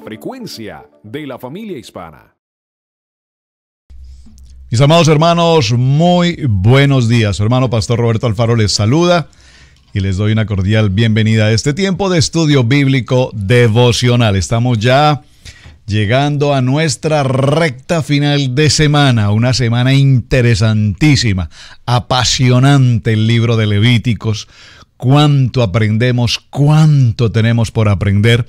frecuencia de la familia hispana. Mis amados hermanos, muy buenos días. hermano Pastor Roberto Alfaro les saluda y les doy una cordial bienvenida a este tiempo de estudio bíblico devocional. Estamos ya llegando a nuestra recta final de semana, una semana interesantísima, apasionante el libro de Levíticos, cuánto aprendemos, cuánto tenemos por aprender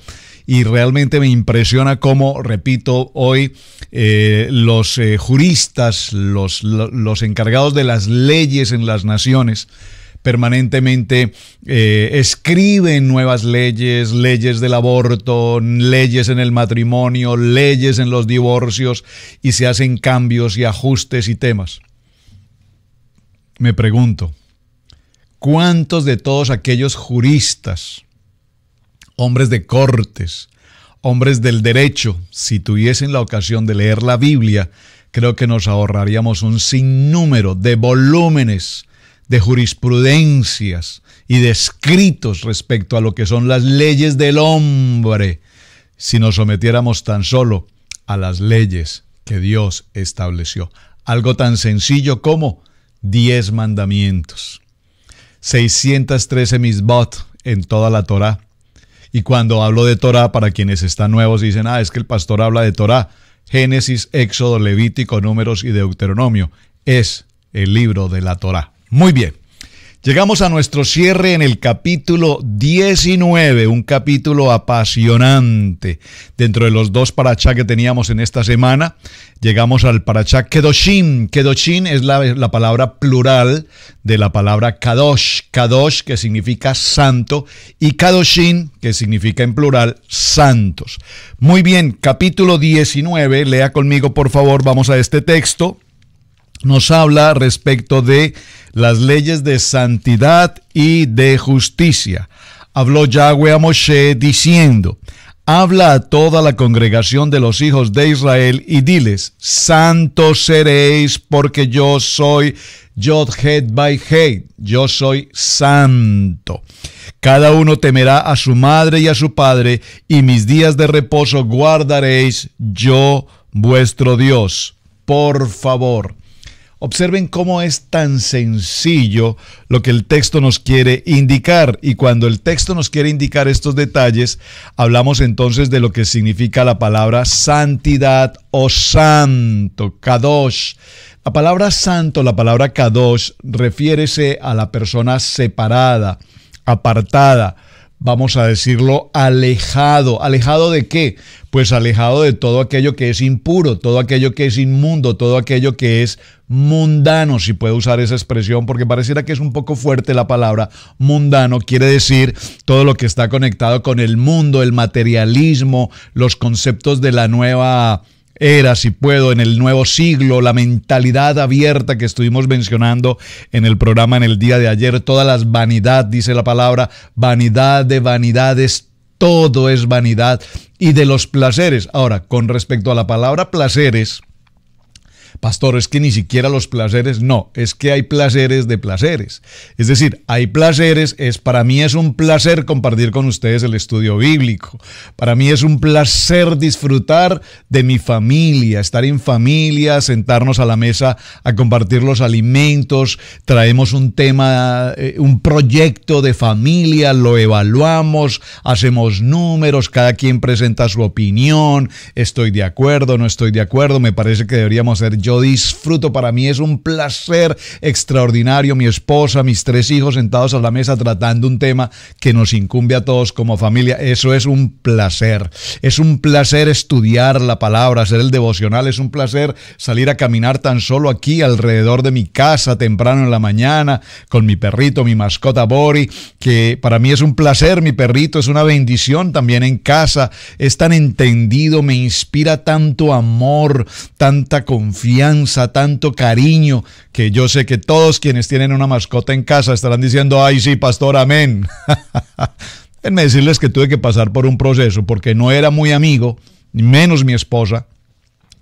y realmente me impresiona cómo, repito, hoy eh, los eh, juristas, los, encargados de las leyes en las naciones, permanentemente eh, escriben nuevas leyes, leyes del aborto, leyes en el matrimonio, leyes en los divorcios y se hacen cambios y ajustes y temas. Me pregunto, ¿cuántos de todos aquellos juristas hombres de cortes, hombres del derecho, si tuviesen la ocasión de leer la Biblia, creo que nos ahorraríamos un sinnúmero de volúmenes, de jurisprudencias y de escritos respecto a lo que son las leyes del hombre, si nos sometiéramos tan solo a las leyes que Dios estableció. Algo tan sencillo como diez mandamientos, 613 misbot en toda la Torá, y cuando hablo de Torah, para quienes están nuevos dicen, ah, es que el pastor habla de Torah, Génesis, Éxodo, Levítico, Números y Deuteronomio. Es el libro de la Torah. Muy bien. Llegamos a nuestro cierre en el capítulo 19, un capítulo apasionante. Dentro de los dos parachá que teníamos en esta semana, llegamos al parachá Kedoshim. Kedoshim es la, palabra plural de la palabra Kadosh. Kadosh que significa santo y Kadoshim que significa en plural santos. Muy bien, capítulo 19, lea conmigo por favor, vamos a este texto nos habla respecto de las leyes de santidad y de justicia. Habló Yahweh a Moshe diciendo, Habla a toda la congregación de los hijos de Israel y diles, Santos seréis porque yo soy yod Head by Hate, yo soy santo. Cada uno temerá a su madre y a su padre, y mis días de reposo guardaréis yo vuestro Dios. Por favor. Observen cómo es tan sencillo lo que el texto nos quiere indicar. Y cuando el texto nos quiere indicar estos detalles, hablamos entonces de lo que significa la palabra santidad o santo, kadosh. La palabra santo, la palabra kadosh, refiérese a la persona separada, apartada, vamos a decirlo, alejado. ¿Alejado de qué? Pues alejado de todo aquello que es impuro, todo aquello que es inmundo, todo aquello que es mundano, si puedo usar esa expresión, porque pareciera que es un poco fuerte la palabra mundano, quiere decir todo lo que está conectado con el mundo, el materialismo, los conceptos de la nueva era, si puedo, en el nuevo siglo, la mentalidad abierta que estuvimos mencionando en el programa en el día de ayer, todas las vanidad, dice la palabra, vanidad de vanidades, todo es vanidad y de los placeres. Ahora, con respecto a la palabra placeres, Pastor, es que ni siquiera los placeres, no, es que hay placeres de placeres. Es decir, hay placeres, es para mí es un placer compartir con ustedes el estudio bíblico. Para mí es un placer disfrutar de mi familia, estar en familia, sentarnos a la mesa a compartir los alimentos, traemos un tema, eh, un proyecto de familia, lo evaluamos, hacemos números, cada quien presenta su opinión, estoy de acuerdo, no estoy de acuerdo, me parece que deberíamos ser yo disfruto, para mí es un placer extraordinario, mi esposa, mis tres hijos sentados a la mesa tratando un tema que nos incumbe a todos como familia, eso es un placer, es un placer estudiar la palabra, hacer el devocional, es un placer salir a caminar tan solo aquí alrededor de mi casa temprano en la mañana con mi perrito, mi mascota Bori, que para mí es un placer, mi perrito es una bendición también en casa, es tan entendido, me inspira tanto amor, tanta confianza tanto cariño, que yo sé que todos quienes tienen una mascota en casa estarán diciendo, ay sí, pastor, amén. Déjenme decirles que tuve que pasar por un proceso porque no era muy amigo, menos mi esposa,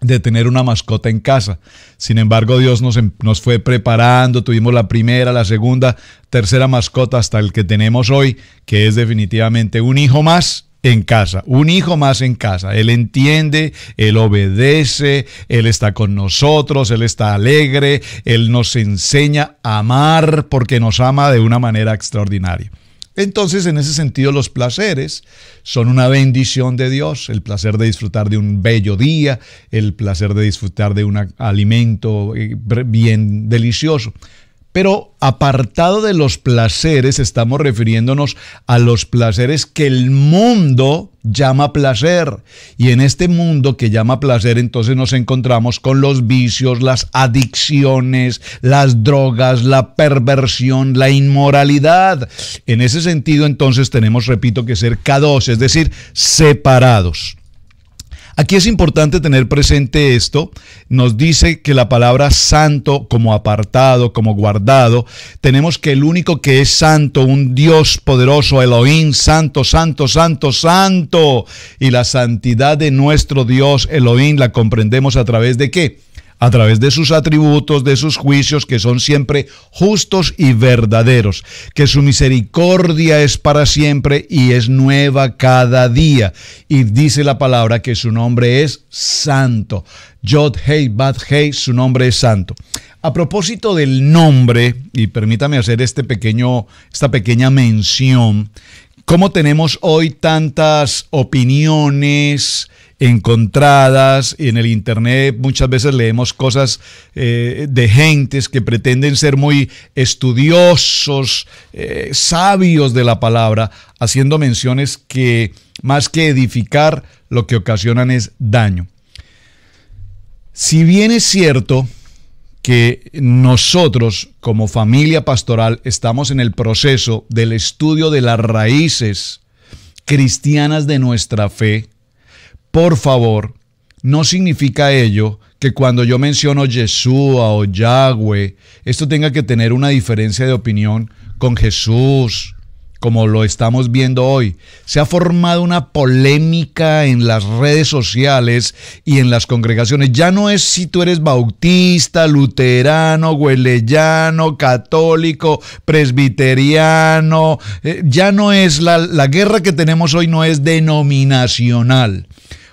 de tener una mascota en casa. Sin embargo, Dios nos, em, nos, fue preparando, tuvimos la primera, la segunda, tercera mascota hasta el que tenemos hoy, que es definitivamente un hijo más en casa, un hijo más en casa. Él entiende, él obedece, él está con nosotros, él está alegre, él nos enseña a amar porque nos ama de una manera extraordinaria. Entonces, en ese sentido, los placeres son una bendición de Dios, el placer de disfrutar de un bello día, el placer de disfrutar de un alimento eh, bien delicioso. Pero apartado de los placeres, estamos refiriéndonos a los placeres que el mundo llama placer. Y en este mundo que llama placer, entonces nos encontramos con los vicios, las adicciones, las drogas, la perversión, la inmoralidad. En ese sentido, entonces tenemos, repito, que ser k es decir, separados. Aquí es importante tener presente esto. Nos dice que la palabra santo como apartado, como guardado, tenemos que el único que es santo, un Dios poderoso, Elohim, santo, santo, santo, santo. Y la santidad de nuestro Dios, Elohim, la comprendemos a través de qué? a través de sus atributos, de sus juicios, que son siempre justos y verdaderos, que su misericordia es para siempre y es nueva cada día. Y dice la palabra que su nombre es santo. Yod Hei Bad Hei, su nombre es santo. A propósito del nombre, y permítame hacer este pequeño, esta pequeña mención, ¿Cómo tenemos hoy tantas opiniones encontradas en el Internet? Muchas veces leemos cosas eh, de gentes que pretenden ser muy estudiosos, eh, sabios de la palabra, haciendo menciones que más que edificar, lo que ocasionan es daño. Si bien es cierto que nosotros como familia pastoral estamos en el proceso del estudio de las raíces cristianas de nuestra fe. Por favor, no significa ello que cuando yo menciono Yeshua o Yahweh, esto tenga que tener una diferencia de opinión con Jesús, como lo estamos viendo hoy. Se ha formado una polémica en las redes sociales y en las congregaciones. Ya no es si tú eres bautista, luterano, huelellano, católico, presbiteriano. Eh, ya no es la guerra que tenemos hoy, no es denominacional.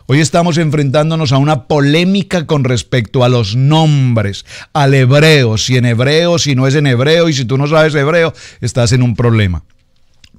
Hoy estamos enfrentándonos a una polémica con respecto a los nombres, al hebreo, si en hebreo, si no es en hebreo, y si tú no sabes hebreo, estás en un problema.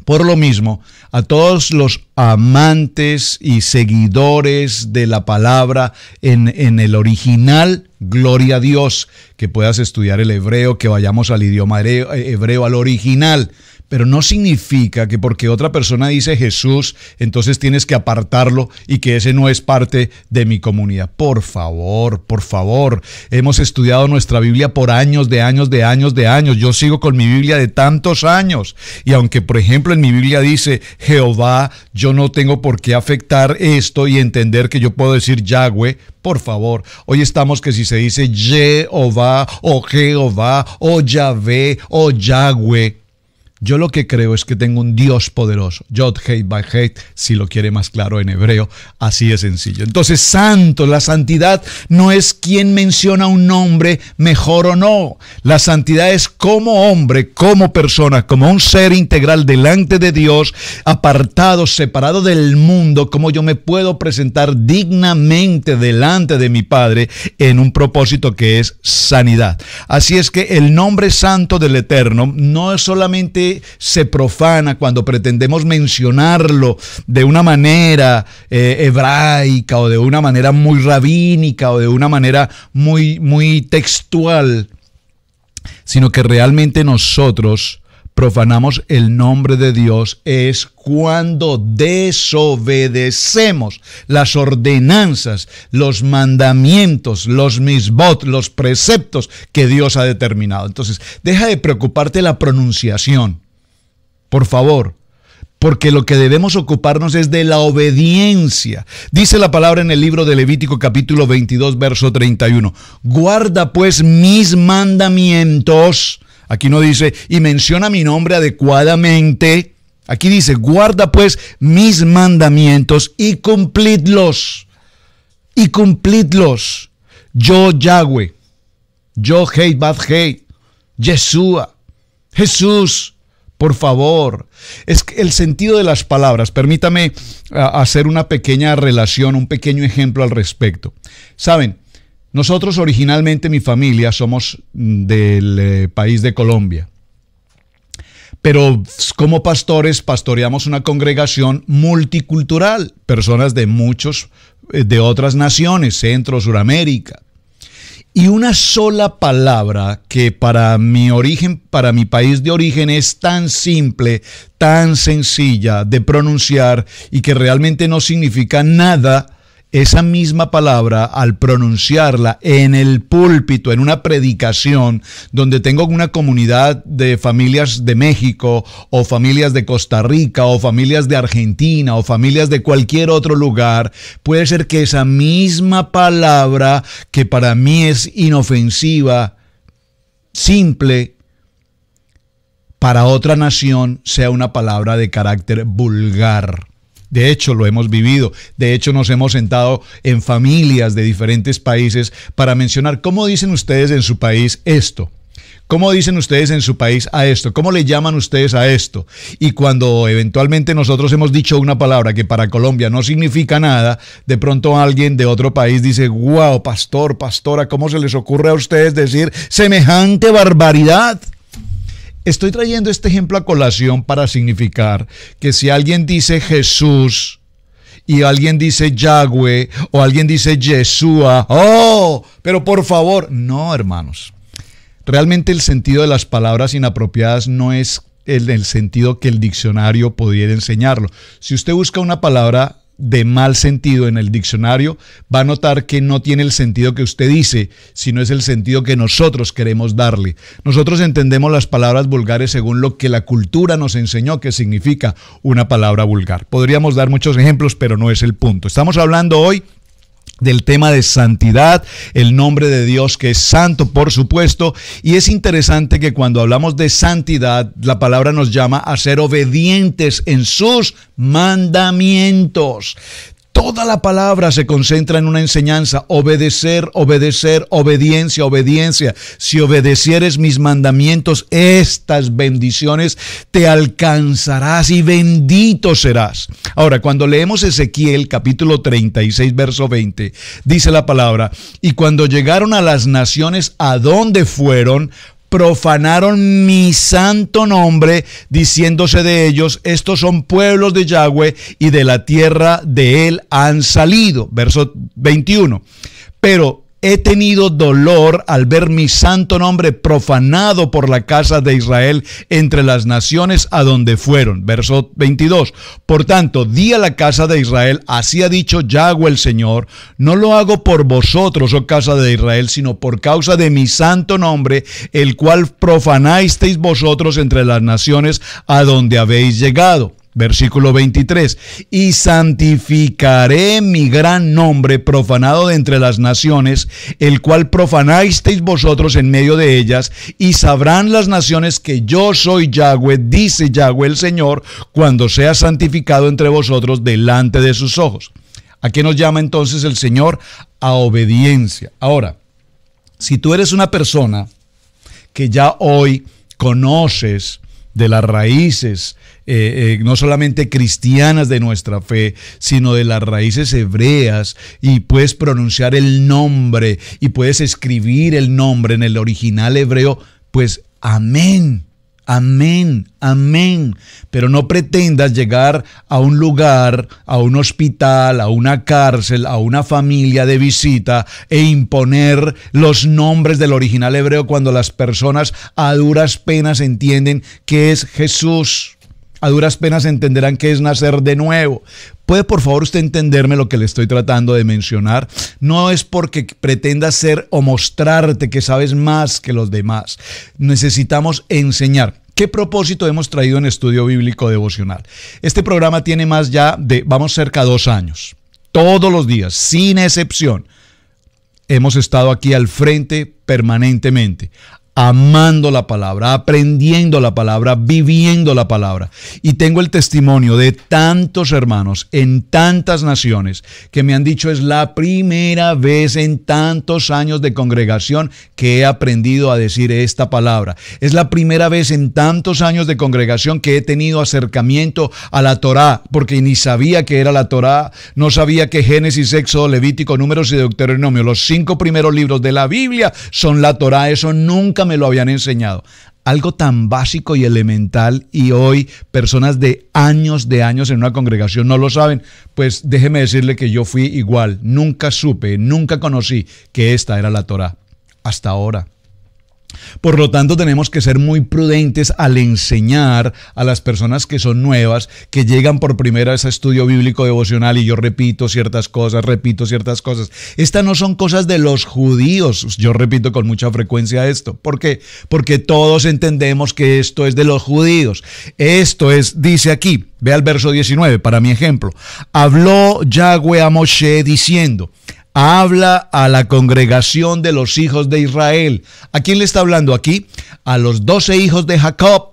Por lo mismo, a todos los amantes y seguidores de la palabra en, en, el original, gloria a Dios, que puedas estudiar el hebreo, que vayamos al idioma hebreo, eh, al original, pero no significa que porque otra persona dice Jesús, entonces tienes que apartarlo y que ese no es parte de mi comunidad. Por favor, por favor, hemos estudiado nuestra Biblia por años, de años, de años, de años. Yo sigo con mi Biblia de tantos años. Y aunque, por ejemplo, en mi Biblia dice Jehová, yo no tengo por qué afectar esto y entender que yo puedo decir Yahweh, por favor. Hoy estamos que si se dice Jehová o Jehová o Yahvé o Yahweh, yo lo que creo es que tengo un Dios poderoso. Yod hate by hate, si lo quiere más claro en hebreo, así es sencillo. Entonces, santo, la santidad no es quien menciona un nombre mejor o no. La santidad es como hombre, como persona, como un ser integral delante de Dios, apartado, separado del mundo, como yo me puedo presentar dignamente delante de mi Padre en un propósito que es sanidad. Así es que el nombre santo del Eterno no es solamente se profana cuando pretendemos mencionarlo de una manera eh, hebraica o de una manera muy rabínica o de una manera muy, muy textual, sino que realmente nosotros profanamos el nombre de Dios es cuando desobedecemos las ordenanzas, los mandamientos, los misbot, los preceptos que Dios ha determinado. Entonces, deja de preocuparte la pronunciación por favor, porque lo que debemos ocuparnos es de la obediencia. Dice la palabra en el libro de Levítico capítulo 22, verso 31. Guarda pues mis mandamientos. Aquí no dice, y menciona mi nombre adecuadamente. Aquí dice, guarda pues mis mandamientos y cumplidlos. Y cumplidlos. Yo Yahweh, yo Hei Bath Hei, Yeshua, Jesús, por favor, es el sentido de las palabras, permítame hacer una pequeña relación, un pequeño ejemplo al respecto. Saben, nosotros originalmente mi familia somos del eh, país de Colombia, pero como pastores pastoreamos una congregación multicultural, personas de muchos, eh, de otras naciones, Centro, Suramérica. Y una sola palabra que para mi origen, para mi país de origen es tan simple, tan sencilla de pronunciar y que realmente no significa nada esa misma palabra, al pronunciarla en el púlpito, en una predicación, donde tengo una comunidad de familias de México o familias de Costa Rica o familias de Argentina o familias de cualquier otro lugar, puede ser que esa misma palabra que para mí es inofensiva, simple, para otra nación sea una palabra de carácter vulgar de hecho, lo hemos vivido. De hecho, nos hemos sentado en familias de diferentes países para mencionar cómo dicen ustedes en su país esto. ¿Cómo dicen ustedes en su país a esto? ¿Cómo le llaman ustedes a esto? Y cuando eventualmente nosotros hemos dicho una palabra que para Colombia no significa nada, de pronto alguien de otro país dice, wow, pastor, pastora, ¿cómo se les ocurre a ustedes decir semejante barbaridad? Estoy trayendo este ejemplo a colación para significar que si alguien dice Jesús y alguien dice Yahweh o alguien dice Yeshua, oh, pero por favor, no, hermanos. Realmente el sentido de las palabras inapropiadas no es el, el sentido que el diccionario pudiera enseñarlo. Si usted busca una palabra de mal sentido en el diccionario, va a notar que no tiene el sentido que usted dice, sino es el sentido que nosotros queremos darle. Nosotros entendemos las palabras vulgares según lo que la cultura nos enseñó que significa una palabra vulgar. Podríamos dar muchos ejemplos, pero no es el punto. Estamos hablando hoy del tema de santidad, el nombre de Dios que es santo, por supuesto, y es interesante que cuando hablamos de santidad, la palabra nos llama a ser obedientes en sus mandamientos. Toda la palabra se concentra en una enseñanza, obedecer, obedecer, obediencia, obediencia. Si obedecieres mis mandamientos, estas bendiciones te alcanzarás y bendito serás. Ahora, cuando leemos Ezequiel capítulo 36, verso 20, dice la palabra, y cuando llegaron a las naciones a dónde fueron, profanaron mi santo nombre, diciéndose de ellos, estos son pueblos de Yahweh y de la tierra de él han salido. Verso 21. Pero he tenido dolor al ver mi santo nombre profanado por la casa de Israel entre las naciones a donde fueron. Verso 22. Por tanto, di a la casa de Israel, así ha dicho Yahweh el Señor, no lo hago por vosotros, oh casa de Israel, sino por causa de mi santo nombre, el cual profanasteis vosotros entre las naciones a donde habéis llegado. Versículo 23. Y santificaré mi gran nombre profanado de entre las naciones, el cual profanasteis vosotros en medio de ellas, y sabrán las naciones que yo soy Yahweh, dice Yahweh el Señor, cuando sea santificado entre vosotros delante de sus ojos. a qué nos llama entonces el Señor a obediencia. Ahora, si tú eres una persona que ya hoy conoces de las raíces, eh, eh, no solamente cristianas de nuestra fe, sino de las raíces hebreas, y puedes pronunciar el nombre, y puedes escribir el nombre en el original hebreo, pues amén. Amén, amén. Pero no pretendas llegar a un lugar, a un hospital, a una cárcel, a una familia de visita e imponer los nombres del original hebreo cuando las personas a duras penas entienden que es Jesús a duras penas entenderán que es nacer de nuevo. ¿Puede por favor usted entenderme lo que le estoy tratando de mencionar? No es porque pretenda ser o mostrarte que sabes más que los demás. Necesitamos enseñar. ¿Qué propósito hemos traído en Estudio Bíblico Devocional? Este programa tiene más ya de, vamos cerca de dos años. Todos los días, sin excepción, hemos estado aquí al frente permanentemente, amando la palabra, aprendiendo la palabra, viviendo la palabra. Y tengo el testimonio de tantos hermanos en tantas naciones que me han dicho es la primera vez en tantos años de congregación que he aprendido a decir esta palabra. Es la primera vez en tantos años de congregación que he tenido acercamiento a la Torá, porque ni sabía que era la Torá, no sabía que Génesis, Éxodo, Levítico, Números y Deuteronomio, los cinco primeros libros de la Biblia son la Torá, eso nunca me lo habían enseñado. Algo tan básico y elemental y hoy personas de años de años en una congregación no lo saben, pues déjeme decirle que yo fui igual, nunca supe, nunca conocí que esta era la Torah. Hasta ahora. Por lo tanto, tenemos que ser muy prudentes al enseñar a las personas que son nuevas, que llegan por primera vez a estudio bíblico devocional y yo repito ciertas cosas, repito ciertas cosas. Estas no son cosas de los judíos. Yo repito con mucha frecuencia esto. ¿Por qué? Porque todos entendemos que esto es de los judíos. Esto es, dice aquí, ve al verso 19 para mi ejemplo. Habló Yahweh a Moshe diciendo, habla a la congregación de los hijos de Israel. ¿A quién le está hablando aquí? A los doce hijos de Jacob,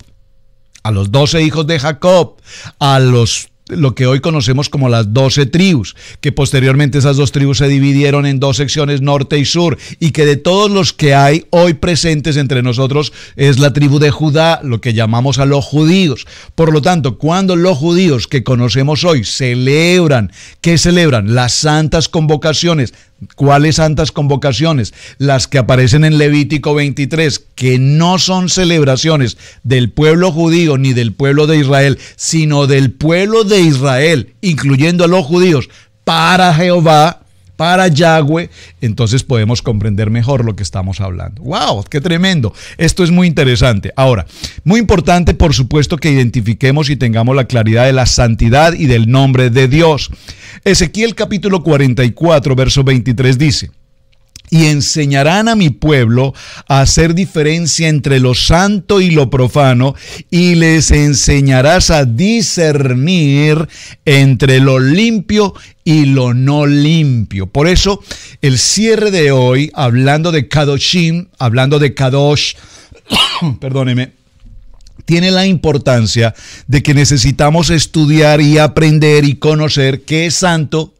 a los doce hijos de Jacob, a los lo que hoy conocemos como las doce tribus, que posteriormente esas dos tribus se dividieron en dos secciones, norte y sur, y que de todos los que hay hoy presentes entre nosotros es la tribu de Judá, lo que llamamos a los judíos. Por lo tanto, cuando los judíos que conocemos hoy celebran, ¿qué celebran? Las santas convocaciones ¿Cuáles santas convocaciones? Las que aparecen en Levítico 23, que no son celebraciones del pueblo judío ni del pueblo de Israel, sino del pueblo de Israel, incluyendo a los judíos, para Jehová para Yahweh, entonces podemos comprender mejor lo que estamos hablando. ¡Wow! ¡Qué tremendo! Esto es muy interesante. Ahora, muy importante, por supuesto, que identifiquemos y tengamos la claridad de la santidad y del nombre de Dios. Ezequiel capítulo 44, verso 23 dice, y enseñarán a mi pueblo a hacer diferencia entre lo santo y lo profano, y les enseñarás a discernir entre lo limpio y lo no limpio. Por eso, el cierre de hoy, hablando de Kadoshim, hablando de Kadosh, perdóneme, tiene la importancia de que necesitamos estudiar y aprender y conocer qué es santo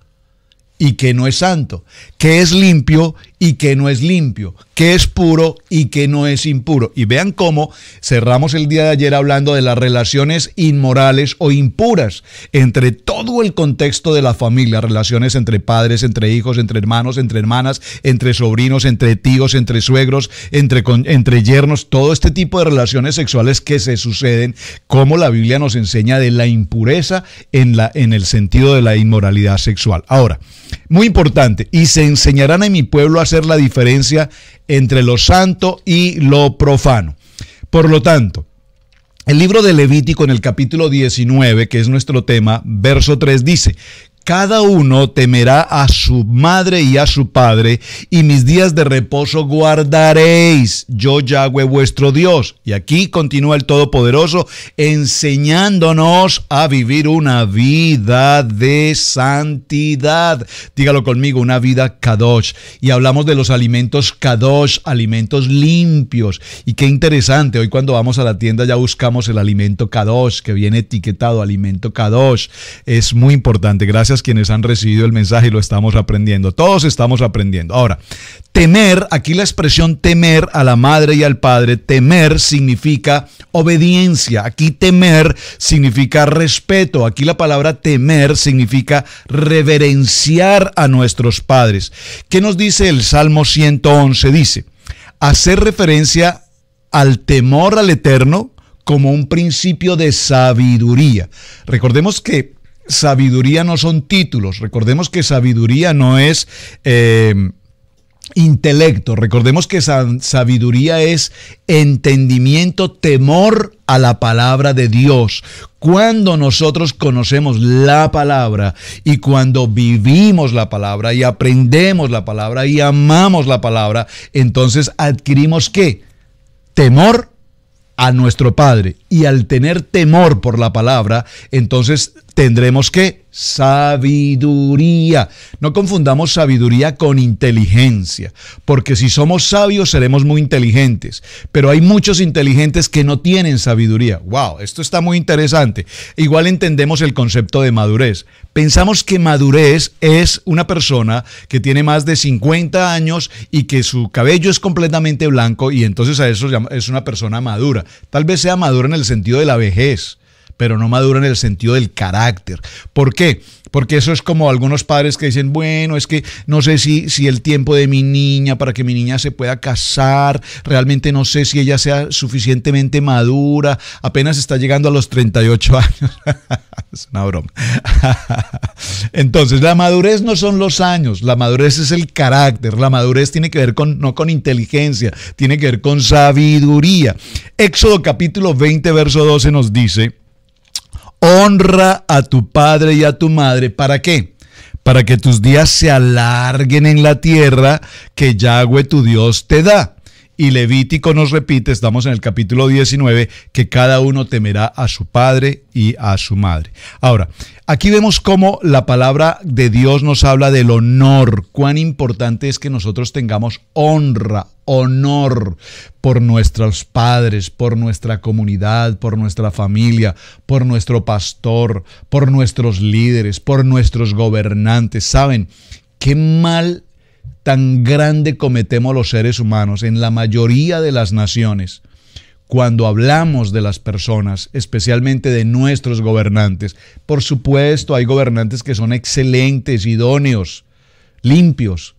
y qué no es santo, qué es limpio y que no es limpio, que es puro y que no es impuro. Y vean cómo cerramos el día de ayer hablando de las relaciones inmorales o impuras entre todo el contexto de la familia, relaciones entre padres, entre hijos, entre hermanos, entre hermanas, entre sobrinos, entre tíos, entre suegros, entre, entre yernos, todo este tipo de relaciones sexuales que se suceden, como la Biblia nos enseña de la impureza en, la, en el sentido de la inmoralidad sexual. Ahora, muy importante, y se enseñarán en mi pueblo a la diferencia entre lo santo y lo profano. Por lo tanto, el libro de Levítico en el capítulo 19, que es nuestro tema, verso 3, dice, cada uno temerá a su madre y a su padre, y mis días de reposo guardaréis, yo Yahweh vuestro Dios. Y aquí continúa el Todopoderoso enseñándonos a vivir una vida de santidad. Dígalo conmigo, una vida kadosh. Y hablamos de los alimentos kadosh, alimentos limpios. Y qué interesante, hoy cuando vamos a la tienda ya buscamos el alimento kadosh, que viene etiquetado, alimento kadosh. Es muy importante, gracias quienes han recibido el mensaje y lo estamos aprendiendo. Todos estamos aprendiendo. Ahora, temer, aquí la expresión temer a la madre y al padre, temer significa obediencia. Aquí temer significa respeto. Aquí la palabra temer significa reverenciar a nuestros padres. ¿Qué nos dice el Salmo 111? Dice, hacer referencia al temor al eterno como un principio de sabiduría. Recordemos que sabiduría no son títulos. Recordemos que sabiduría no es... Eh, intelecto. Recordemos que sabiduría es entendimiento, temor a la palabra de Dios. Cuando nosotros conocemos la palabra y cuando vivimos la palabra y aprendemos la palabra y amamos la palabra, entonces adquirimos qué? Temor a nuestro Padre. Y al tener temor por la palabra, entonces tendremos que sabiduría. No confundamos sabiduría con inteligencia, porque si somos sabios seremos muy inteligentes, pero hay muchos inteligentes que no tienen sabiduría. Wow, esto está muy interesante. Igual entendemos el concepto de madurez. Pensamos que madurez es una persona que tiene más de 50 años y que su cabello es completamente blanco y entonces a eso es una persona madura. Tal vez sea madura en el sentido de la vejez pero no madura en el sentido del carácter. ¿Por qué? Porque eso es como algunos padres que dicen, bueno, es que no sé si, si el tiempo de mi niña para que mi niña se pueda casar, realmente no sé si ella sea suficientemente madura, apenas está llegando a los 38 años. es una broma. Entonces, la madurez no son los años, la madurez es el carácter, la madurez tiene que ver con, no con inteligencia, tiene que ver con sabiduría. Éxodo capítulo 20, verso 12 nos dice, Honra a tu padre y a tu madre. ¿Para qué? Para que tus días se alarguen en la tierra que Yahweh tu Dios te da. Y Levítico nos repite, estamos en el capítulo 19, que cada uno temerá a su padre y a su madre. Ahora, aquí vemos cómo la palabra de Dios nos habla del honor, cuán importante es que nosotros tengamos honra, honor por nuestros padres, por nuestra comunidad, por nuestra familia, por nuestro pastor, por nuestros líderes, por nuestros gobernantes. ¿Saben? Qué mal tan grande cometemos los seres humanos en la mayoría de las naciones cuando hablamos de las personas, especialmente de nuestros gobernantes. Por supuesto, hay gobernantes que son excelentes, idóneos, limpios,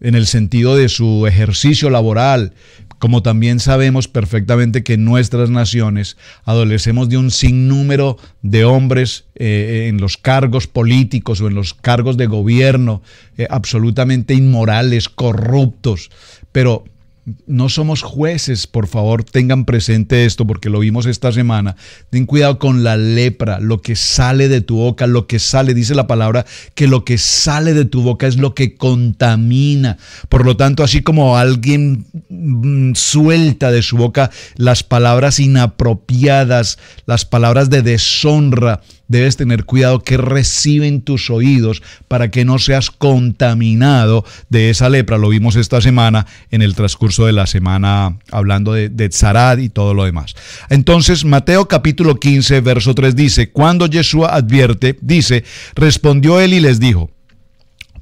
en el sentido de su ejercicio laboral, como también sabemos perfectamente que en nuestras naciones adolecemos de un sinnúmero de hombres eh, en los cargos políticos o en los cargos de gobierno, eh, absolutamente inmorales, corruptos, pero no somos jueces, por favor, tengan presente esto porque lo vimos esta semana. Ten cuidado con la lepra, lo que sale de tu boca, lo que sale, dice la palabra, que lo que sale de tu boca es lo que contamina. Por lo tanto, así como alguien mm, suelta de su boca las palabras inapropiadas, las palabras de deshonra, debes tener cuidado que reciben tus oídos para que no seas contaminado de esa lepra. Lo vimos esta semana en el transcurso de la semana hablando de, de y todo lo demás. Entonces, Mateo capítulo 15, verso 3 dice, cuando Yeshua advierte, dice, respondió él y les dijo,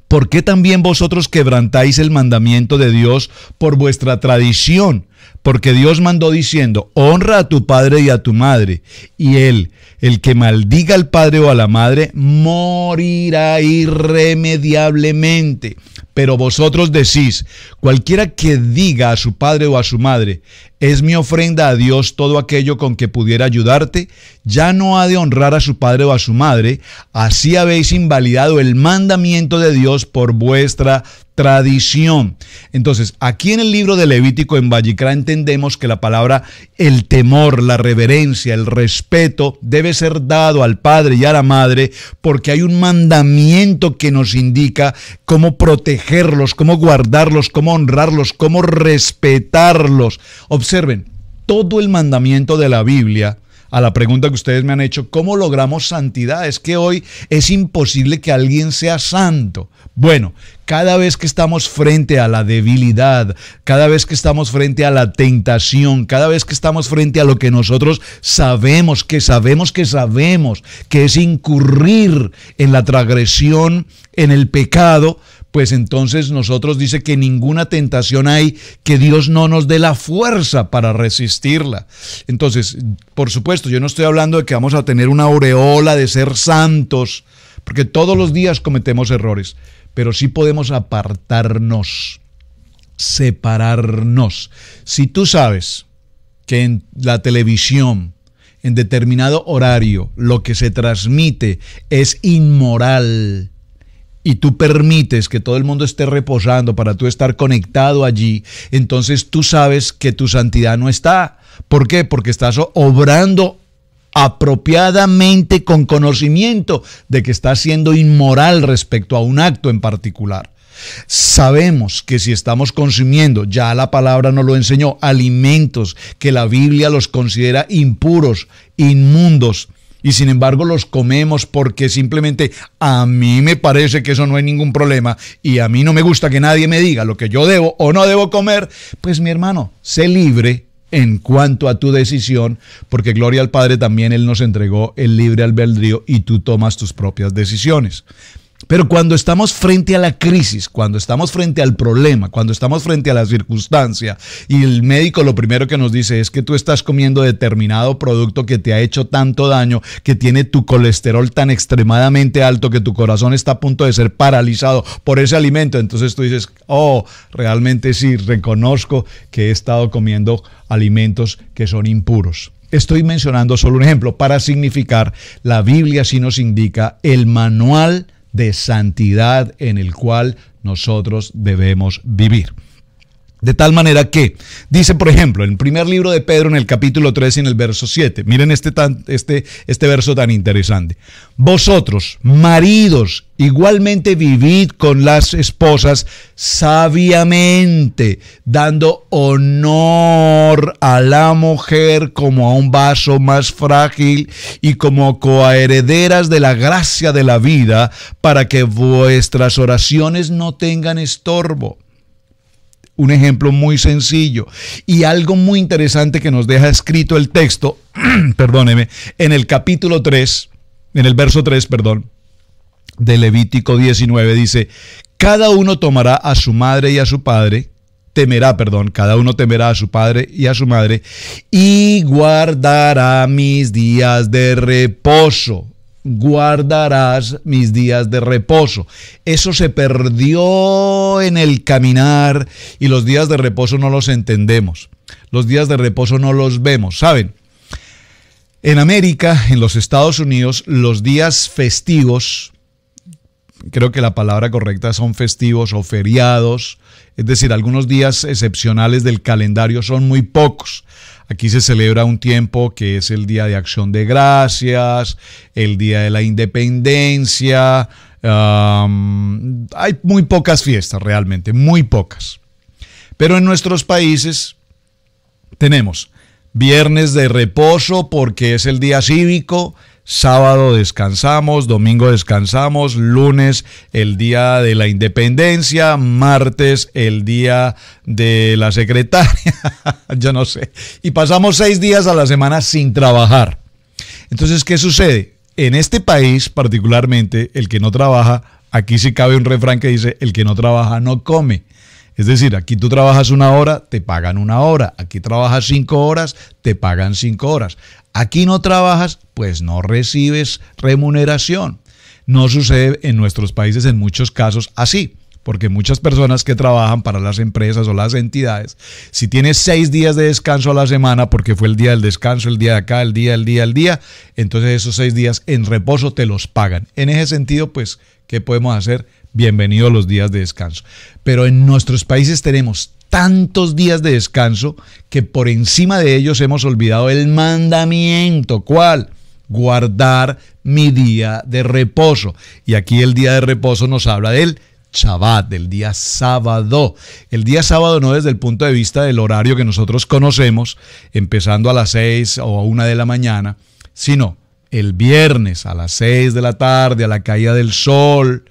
¿por qué también vosotros quebrantáis el mandamiento de Dios por vuestra tradición? Porque Dios mandó diciendo, honra a tu padre y a tu madre, y él, el que maldiga al padre o a la madre, morirá irremediablemente. Pero vosotros decís, cualquiera que diga a su padre o a su madre, es mi ofrenda a Dios todo aquello con que pudiera ayudarte, ya no ha de honrar a su padre o a su madre, así habéis invalidado el mandamiento de Dios por vuestra tradición. Entonces, aquí en el libro de Levítico, en Vallicra, entendemos que la palabra el temor, la reverencia, el respeto debe ser dado al padre y a la madre porque hay un mandamiento que nos indica cómo protegerlos, cómo guardarlos, cómo honrarlos, cómo respetarlos. Observen, todo el mandamiento de la Biblia a la pregunta que ustedes me han hecho, ¿cómo logramos santidad? Es que hoy es imposible que alguien sea santo. Bueno, cada vez que estamos frente a la debilidad, cada vez que estamos frente a la tentación, cada vez que estamos frente a lo que nosotros sabemos, que sabemos que sabemos, que es incurrir en la transgresión, en el pecado, pues entonces nosotros dice que ninguna tentación hay que Dios no nos dé la fuerza para resistirla. Entonces, por supuesto, yo no estoy hablando de que vamos a tener una aureola de ser santos, porque todos los días cometemos errores, pero sí podemos apartarnos, separarnos. Si tú sabes que en la televisión, en determinado horario, lo que se transmite es inmoral, y tú permites que todo el mundo esté reposando para tú estar conectado allí, entonces tú sabes que tu santidad no está. ¿Por qué? Porque estás obrando apropiadamente con conocimiento de que estás siendo inmoral respecto a un acto en particular. Sabemos que si estamos consumiendo, ya la palabra nos lo enseñó, alimentos que la Biblia los considera impuros, inmundos, y sin embargo los comemos porque simplemente a mí me parece que eso no es ningún problema y a mí no me gusta que nadie me diga lo que yo debo o no debo comer, pues mi hermano, sé libre en cuanto a tu decisión, porque gloria al Padre también Él nos entregó el libre albedrío y tú tomas tus propias decisiones. Pero cuando estamos frente a la crisis, cuando estamos frente al problema, cuando estamos frente a la circunstancia y el médico lo primero que nos dice es que tú estás comiendo determinado producto que te ha hecho tanto daño, que tiene tu colesterol tan extremadamente alto que tu corazón está a punto de ser paralizado por ese alimento, entonces tú dices, oh, realmente sí, reconozco que he estado comiendo alimentos que son impuros. Estoy mencionando solo un ejemplo para significar, la Biblia sí nos indica el manual de santidad en el cual nosotros debemos vivir. De tal manera que, dice por ejemplo, en el primer libro de Pedro, en el capítulo 3 y en el verso 7, miren este, este, este verso tan interesante. Vosotros, maridos, igualmente vivid con las esposas sabiamente, dando honor a la mujer como a un vaso más frágil y como coherederas de la gracia de la vida, para que vuestras oraciones no tengan estorbo un ejemplo muy sencillo y algo muy interesante que nos deja escrito el texto, perdóneme, en el capítulo 3, en el verso 3, perdón, de Levítico 19 dice, cada uno tomará a su madre y a su padre, temerá, perdón, cada uno temerá a su padre y a su madre y guardará mis días de reposo guardarás mis días de reposo. Eso se perdió en el caminar y los días de reposo no los entendemos. Los días de reposo no los vemos, ¿saben? En América, en los Estados Unidos, los días festivos creo que la palabra correcta son festivos o feriados, es decir, algunos días excepcionales del calendario son muy pocos. Aquí se celebra un tiempo que es el Día de Acción de Gracias, el Día de la Independencia. hay muy pocas fiestas realmente, muy pocas. Pero en nuestros países tenemos viernes de reposo porque es el día cívico, sábado descansamos, domingo descansamos, lunes el día de la independencia, martes el día de la secretaria, ya no sé. Y pasamos seis días a la semana sin trabajar. Entonces, ¿qué sucede? En este país, particularmente, el que no trabaja, aquí sí cabe un refrán que dice, el que no trabaja no come. Es decir, aquí tú trabajas una hora, te pagan una hora. Aquí trabajas cinco horas, te pagan cinco horas. Aquí no trabajas, pues no recibes remuneración. No sucede en nuestros países en muchos casos así, porque muchas personas que trabajan para las empresas o las entidades, si tienes seis días de descanso a la semana, porque fue el día del descanso, el día de acá, el día, el día, el día, entonces esos seis días en reposo te los pagan. En ese sentido, pues, ¿qué podemos hacer? Bienvenidos los días de descanso. Pero en nuestros países tenemos tantos días de descanso que por encima de ellos hemos olvidado el mandamiento. ¿Cuál? Guardar mi día de reposo. Y aquí el día de reposo nos habla del Shabbat, del día sábado. El día sábado no desde el punto de vista del horario que nosotros conocemos, empezando a las 6 o a 1 de la mañana, sino el viernes a las 6 de la tarde, a la caída del sol,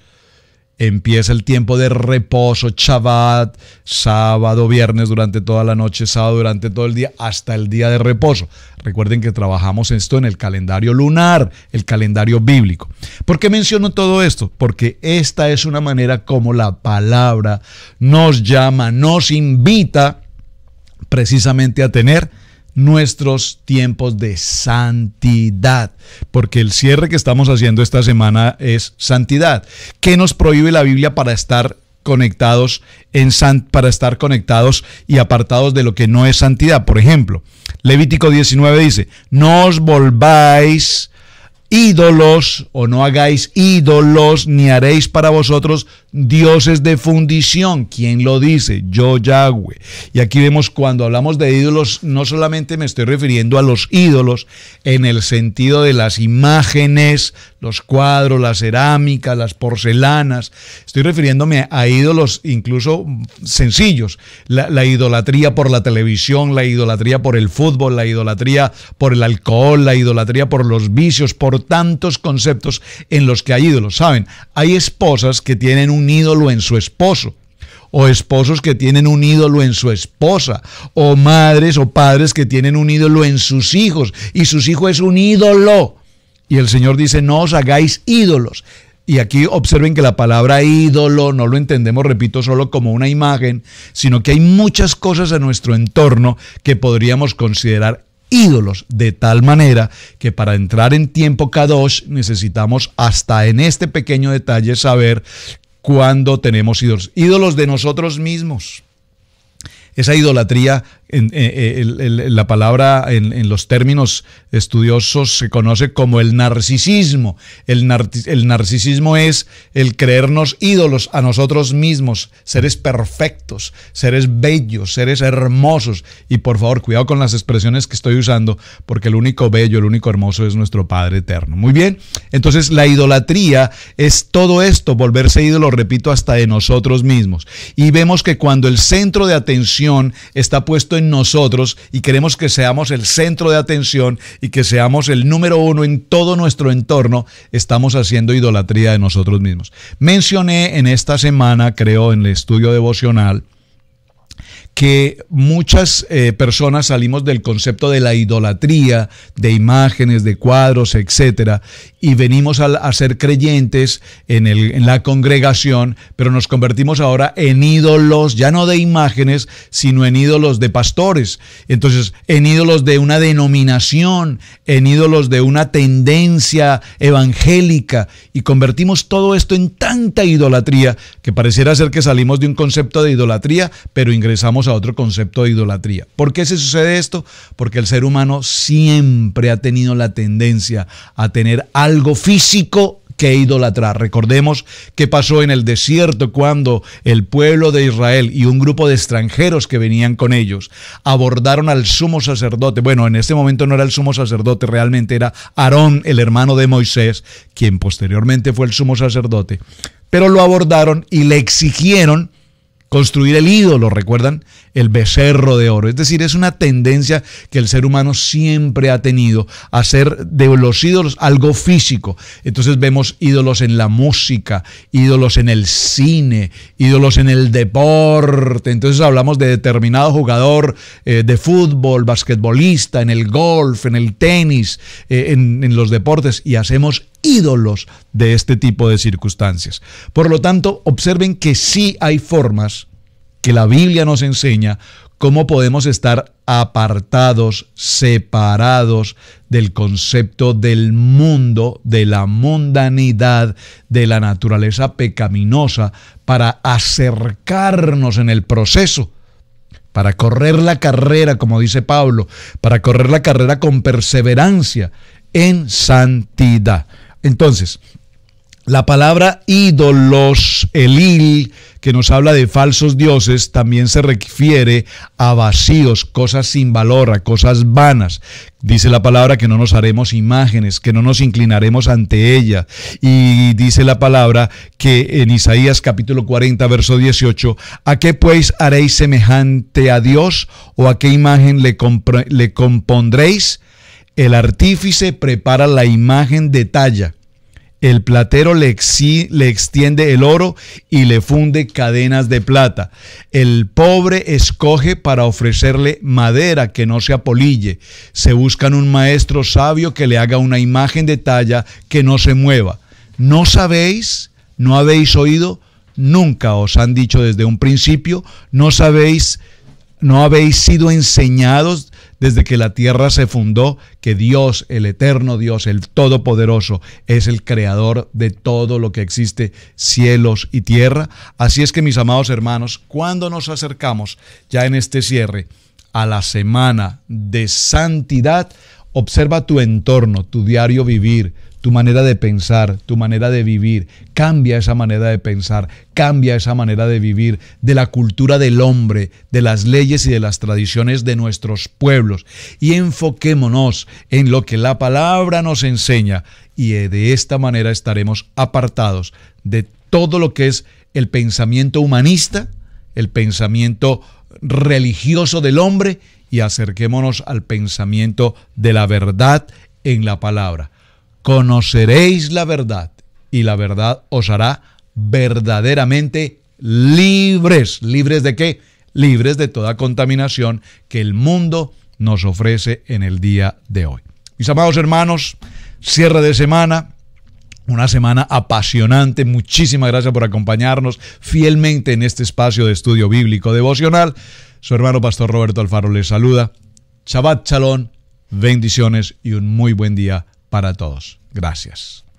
Empieza el tiempo de reposo, Shabbat, sábado, viernes durante toda la noche, sábado durante todo el día, hasta el día de reposo. Recuerden que trabajamos esto en el calendario lunar, el calendario bíblico. ¿Por qué menciono todo esto? Porque esta es una manera como la palabra nos llama, nos invita precisamente a tener nuestros tiempos de santidad, porque el cierre que estamos haciendo esta semana es santidad. ¿Qué nos prohíbe la Biblia para estar conectados en para estar conectados y apartados de lo que no es santidad? Por ejemplo, Levítico 19 dice, "No os volváis ídolos o no hagáis ídolos ni haréis para vosotros dioses de fundición. ¿Quién lo dice? Yo, Yahweh. Y aquí vemos cuando hablamos de ídolos, no solamente me estoy refiriendo a los ídolos en el sentido de las imágenes, los cuadros, la cerámica, las porcelanas. Estoy refiriéndome a ídolos incluso sencillos. La, la idolatría por la televisión, la idolatría por el fútbol, la idolatría por el alcohol, la idolatría por los vicios, por tantos conceptos en los que hay ídolos. Saben, hay esposas que tienen un ídolo en su esposo o esposos que tienen un ídolo en su esposa, o madres o padres que tienen un ídolo en sus hijos, y sus hijos es un ídolo. Y el Señor dice, no os hagáis ídolos. Y aquí observen que la palabra ídolo no lo entendemos, repito, solo como una imagen, sino que hay muchas cosas en nuestro entorno que podríamos considerar ídolos, de tal manera que para entrar en tiempo Kadosh necesitamos hasta en este pequeño detalle saber cuando tenemos ídolos, ídolos de nosotros mismos. Esa idolatría eh, eh, la palabra, en, los términos estudiosos, se conoce como el narcisismo. El, el narcisismo es el creernos ídolos a nosotros mismos, seres perfectos, seres bellos, seres hermosos. Y por favor, cuidado con las expresiones que estoy usando, porque el único bello, el único hermoso es nuestro Padre Eterno. Muy bien, entonces la idolatría es todo esto, volverse ídolo, repito, hasta de nosotros mismos. Y vemos que cuando el centro de atención está puesto en nosotros y queremos que seamos el centro de atención y que seamos el número uno en todo nuestro entorno, estamos haciendo idolatría de nosotros mismos. Mencioné en esta semana, creo, en el estudio devocional, que muchas eh, personas salimos del concepto de la idolatría, de imágenes, de cuadros, etcétera, y venimos a, ser creyentes en, el, en, la congregación, pero nos convertimos ahora en ídolos, ya no de imágenes, sino en ídolos de pastores. Entonces, en ídolos de una denominación, en ídolos de una tendencia evangélica, y convertimos todo esto en tanta idolatría que pareciera ser que salimos de un concepto de idolatría, pero ingresamos a otro concepto de idolatría. ¿Por qué se sucede esto? Porque el ser humano siempre ha tenido la tendencia a tener algo físico que idolatrar. Recordemos qué pasó en el desierto cuando el pueblo de Israel y un grupo de extranjeros que venían con ellos abordaron al sumo sacerdote. Bueno, en este momento no era el sumo sacerdote, realmente era Aarón, el hermano de Moisés, quien posteriormente fue el sumo sacerdote. Pero lo abordaron y le exigieron construir el ídolo, recuerdan, el becerro de oro. Es decir, es una tendencia que el ser humano siempre ha tenido, a hacer de los ídolos algo físico. Entonces vemos ídolos en la música, ídolos en el cine, ídolos en el deporte. Entonces hablamos de determinado jugador eh, de fútbol, basquetbolista, en el golf, en el tenis, eh, en, en los deportes y hacemos ídolos de este tipo de circunstancias. Por lo tanto, observen que sí hay formas que la Biblia nos enseña cómo podemos estar apartados, separados del concepto del mundo, de la mundanidad, de la naturaleza pecaminosa, para acercarnos en el proceso, para correr la carrera, como dice Pablo, para correr la carrera con perseverancia en santidad. Entonces, la palabra ídolos, el il, que nos habla de falsos dioses, también se refiere a vacíos, cosas sin valor, a cosas vanas. Dice la palabra que no nos haremos imágenes, que no nos inclinaremos ante ella. Y dice la palabra que en Isaías capítulo 40, verso 18, ¿a qué pues haréis semejante a Dios o a qué imagen le compondréis? El artífice prepara la imagen de talla. El platero le, le, extiende el oro y le funde cadenas de plata. El pobre escoge para ofrecerle madera que no se apolille. Se buscan un maestro sabio que le haga una imagen de talla que no se mueva. ¿No sabéis? ¿No habéis oído? Nunca os han dicho desde un principio. ¿No sabéis? ¿No habéis sido enseñados desde que la tierra se fundó que Dios, el eterno Dios, el Todopoderoso, es el creador de todo lo que existe, cielos y tierra. Así es que mis amados hermanos, cuando nos acercamos ya en este cierre a la semana de santidad, Observa tu entorno, tu diario vivir, tu manera de pensar, tu manera de vivir. Cambia esa manera de pensar, cambia esa manera de vivir de la cultura del hombre, de las leyes y de las tradiciones de nuestros pueblos. Y enfoquémonos en lo que la palabra nos enseña. Y de esta manera estaremos apartados de todo lo que es el pensamiento humanista, el pensamiento religioso del hombre y acerquémonos al pensamiento de la verdad en la palabra. Conoceréis la verdad y la verdad os hará verdaderamente libres. ¿Libres de qué? Libres de toda contaminación que el mundo nos ofrece en el día de hoy. Mis amados hermanos, cierre de semana, una semana apasionante. Muchísimas gracias por acompañarnos fielmente en este espacio de estudio bíblico devocional. Su hermano Pastor Roberto Alfaro les saluda. Shabbat chalón, bendiciones y un muy buen día para todos. Gracias.